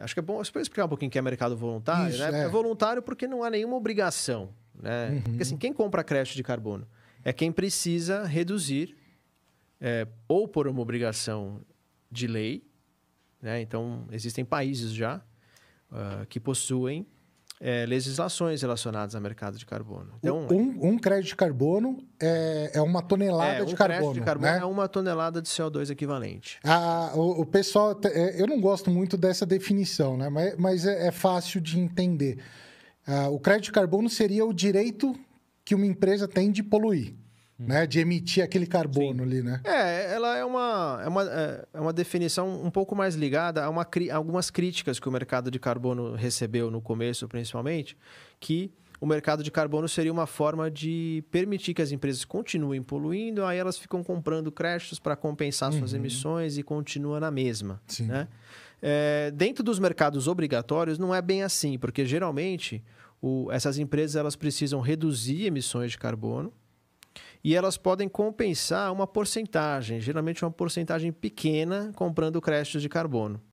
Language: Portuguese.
Acho que é bom explicar um pouquinho o que é mercado voluntário, Isso, né? É. é. voluntário porque não há nenhuma obrigação, né? Uhum. Porque assim, quem compra crédito de carbono é quem precisa reduzir é, ou por uma obrigação de lei, né? Então existem países já uh, que possuem é, legislações relacionadas ao mercado de carbono. Então, um, um crédito de carbono é, é uma tonelada é, um de carbono. Um crédito de carbono né? é uma tonelada de CO2 equivalente. Ah, o, o, pessoal, é, eu não gosto muito dessa definição, né? mas, mas é, é, fácil de entender. Ah, o crédito de carbono seria o direito que uma empresa tem de poluir né? De emitir aquele carbono Sim. ali, né? É, ela é uma, é uma, é, é uma definição um pouco mais ligada a, uma, a algumas críticas que o mercado de carbono recebeu no começo, principalmente, que o mercado de carbono seria uma forma de permitir que as empresas continuem poluindo, aí elas ficam comprando créditos para compensar uhum. suas emissões e continua na mesma. Sim. Né? É, dentro dos mercados obrigatórios não é bem assim, porque geralmente o, essas empresas elas precisam reduzir emissões de carbono, e elas podem compensar uma porcentagem, geralmente uma porcentagem pequena, comprando créditos de carbono.